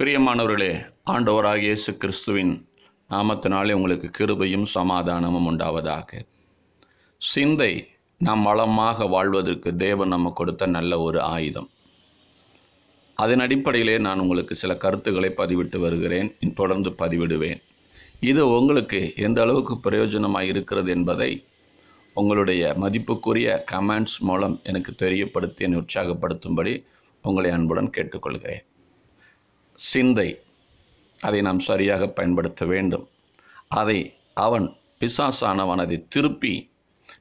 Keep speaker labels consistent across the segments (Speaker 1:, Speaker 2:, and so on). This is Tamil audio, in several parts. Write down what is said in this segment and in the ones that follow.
Speaker 1: பிரியமானவர்களே ஆண்டவராக இயேசு கிறிஸ்துவின் நாமத்தினாலே உங்களுக்கு கிருபையும் சமாதானமும் உண்டாவதாக சிந்தை நாம் வளமாக வாழ்வதற்கு தேவன் நம்ம கொடுத்த நல்ல ஒரு ஆயுதம் அதன் அடிப்படையிலே நான் உங்களுக்கு சில கருத்துக்களை பதிவிட்டு வருகிறேன் தொடர்ந்து பதிவிடுவேன் இது உங்களுக்கு எந்த அளவுக்கு பிரயோஜனமாக இருக்கிறது என்பதை உங்களுடைய மதிப்புக்குரிய கமெண்ட்ஸ் மூலம் எனக்கு தெரியப்படுத்தி என்னை உற்சாகப்படுத்தும்படி உங்களை அன்புடன் கேட்டுக்கொள்கிறேன் சிந்தை அதை நாம் சரியாக பயன்படுத்த வேண்டும் அதை அவன் பிசாசானவன் அதை திருப்பி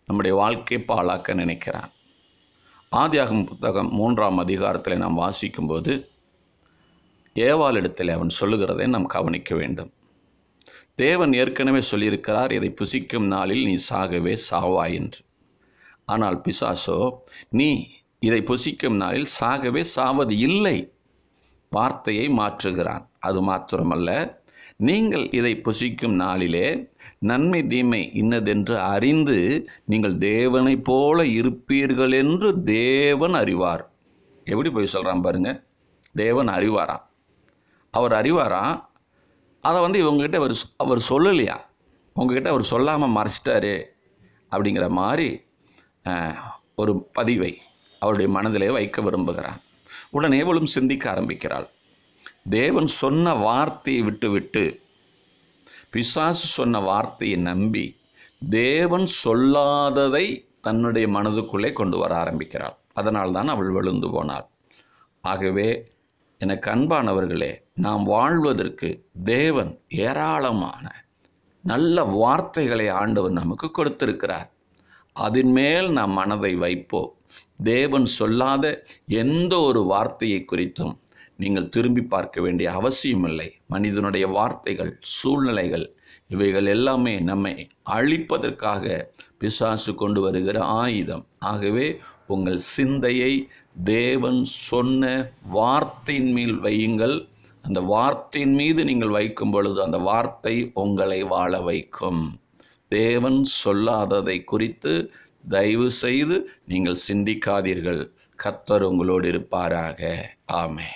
Speaker 1: நம்முடைய வாழ்க்கை பாழாக்க நினைக்கிறான் ஆதியாகும் புத்தகம் மூன்றாம் அதிகாரத்தில் நாம் வாசிக்கும்போது ஏவாளிடத்தில் அவன் சொல்லுகிறதை நாம் கவனிக்க வேண்டும் தேவன் ஏற்கனவே சொல்லியிருக்கிறார் இதை புசிக்கும் நாளில் நீ சாகவே சாவாய் என்று ஆனால் பிசாசோ நீ இதை புசிக்கும் நாளில் சாகவே சாவது இல்லை வார்த்தையை மாற்றுகிறான் அது மாத்திரமல்ல நீங்கள் இதை புசிக்கும் நாளிலே நன்மை தீமை இன்னதென்று அறிந்து நீங்கள் தேவனைப் போல இருப்பீர்கள் என்று தேவன் அறிவார் எப்படி போய் சொல்கிறான் பாருங்க தேவன் அறிவாராம் அவர் அறிவாராம் அதை வந்து இவங்ககிட்ட அவர் அவர் சொல்லலையா உங்ககிட்ட அவர் சொல்லாமல் மறைச்சிட்டாரு அப்படிங்கிற மாதிரி ஒரு பதிவை அவருடைய மனதிலே வைக்க விரும்புகிறான் உடனே இவளும் சிந்திக்க ஆரம்பிக்கிறாள் தேவன் சொன்ன வார்த்தையை விட்டுவிட்டு பிசாசு சொன்ன வார்த்தையை நம்பி தேவன் சொல்லாததை தன்னுடைய மனதுக்குள்ளே கொண்டு வர ஆரம்பிக்கிறாள் அதனால் தான் அவள் விழுந்து போனாள் ஆகவே எனக்கு அன்பானவர்களே நாம் வாழ்வதற்கு தேவன் ஏராளமான நல்ல வார்த்தைகளை ஆண்டவர் நமக்கு கொடுத்திருக்கிறார் அதன் மேல் நாம் மனதை வைப்போம் தேவன் சொல்லாத எந்த ஒரு வார்த்தையை குறித்தும் நீங்கள் திரும்பி பார்க்க வேண்டிய அவசியமில்லை மனிதனுடைய வார்த்தைகள் சூழ்நிலைகள் இவைகள் எல்லாமே நம்மை அழிப்பதற்காக பிசாசு கொண்டு வருகிற ஆயுதம் ஆகவே உங்கள் சிந்தையை தேவன் சொன்ன வார்த்தையின் மேல் வையுங்கள் அந்த வார்த்தையின் மீது நீங்கள் வைக்கும் பொழுது அந்த வார்த்தை உங்களை வாழ வைக்கும் தேவன் சொல்லாததை குறித்து தயவு செய்து நீங்கள் சிந்திக்காதீர்கள் கத்தர் உங்களோடு இருப்பாராக ஆமே